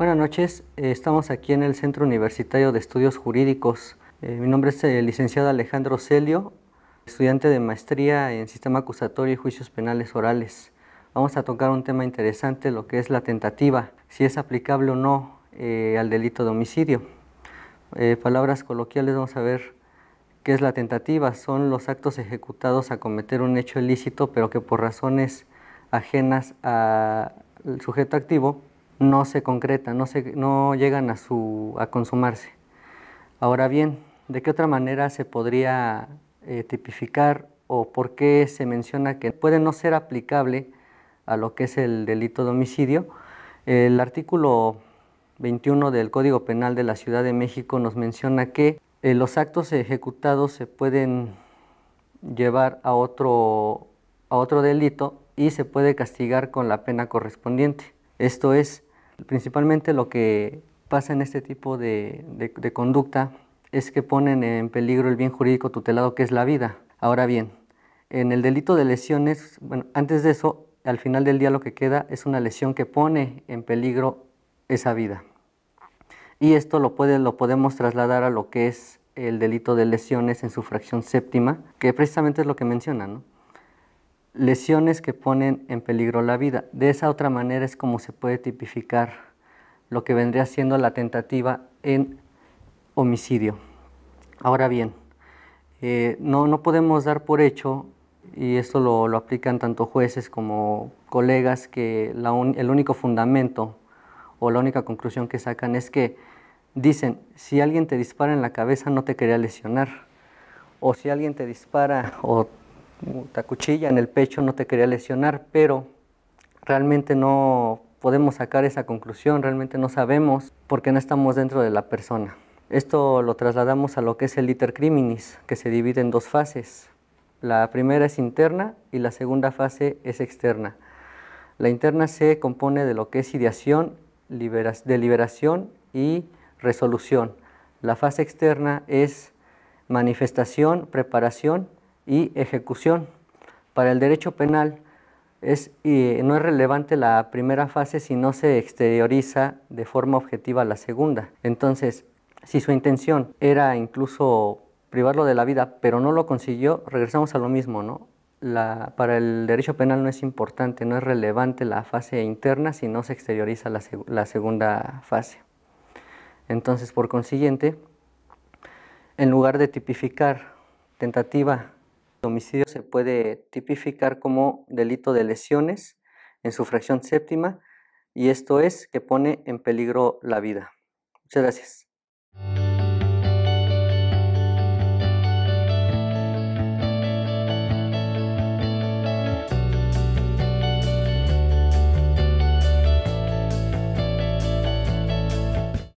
Buenas noches, eh, estamos aquí en el Centro Universitario de Estudios Jurídicos. Eh, mi nombre es eh, el licenciado Alejandro Celio, estudiante de maestría en Sistema Acusatorio y Juicios Penales Orales. Vamos a tocar un tema interesante, lo que es la tentativa, si es aplicable o no al delito de homicidio. palabras coloquiales, vamos a ver qué es la tentativa. Son los actos ejecutados a cometer un hecho ilícito, pero que por razones ajenas al sujeto activo no se concretan, no, se, no llegan a, su, a consumarse. Ahora bien, ¿de qué otra manera se podría eh, tipificar o por qué se menciona que puede no ser aplicable a lo que es el delito de homicidio? El artículo 21 del Código Penal de la Ciudad de México nos menciona que eh, los actos ejecutados se pueden llevar a otro, a otro delito y se puede castigar con la pena correspondiente. Esto es, Principalmente lo que pasa en este tipo de, conducta es que ponen en peligro el bien jurídico tutelado que es la vida. Ahora bien, en el delito de lesiones, bueno, antes de eso, al final del día lo que queda es una lesión que pone en peligro esa vida. Y esto lo, lo podemos trasladar a lo que es el delito de lesiones en su fracción séptima, que precisamente es lo que menciona, ¿no? lesiones que ponen en peligro la vida. De esa otra manera es como se puede tipificar lo que vendría siendo la tentativa en homicidio. Ahora bien, eh, no, no podemos dar por hecho, y esto lo, aplican tanto jueces como colegas, que el único fundamento o la única conclusión que sacan es que dicen, si alguien te dispara en la cabeza no te quería lesionar, o si alguien te dispara o una cuchilla en el pecho, no te quería lesionar, pero realmente no podemos sacar esa conclusión, realmente no sabemos porque no estamos dentro de la persona. Esto lo trasladamos a lo que es el liter criminis, que se divide en dos fases. La primera es interna y la segunda fase es externa. La interna se compone de lo que es ideación, deliberación y resolución. La fase externa es manifestación, preparación y ejecución. Para el derecho penal es, no es relevante la primera fase si no se exterioriza de forma objetiva la segunda. Entonces, si su intención era incluso privarlo de la vida, pero no lo consiguió, regresamos a lo mismo, ¿no? para el derecho penal no es importante, no es relevante la fase interna si no se exterioriza la segunda fase. Entonces, por consiguiente, en lugar de tipificar tentativa homicidio se puede tipificar como delito de lesiones en su fracción séptima y esto es que pone en peligro la vida. Muchas gracias.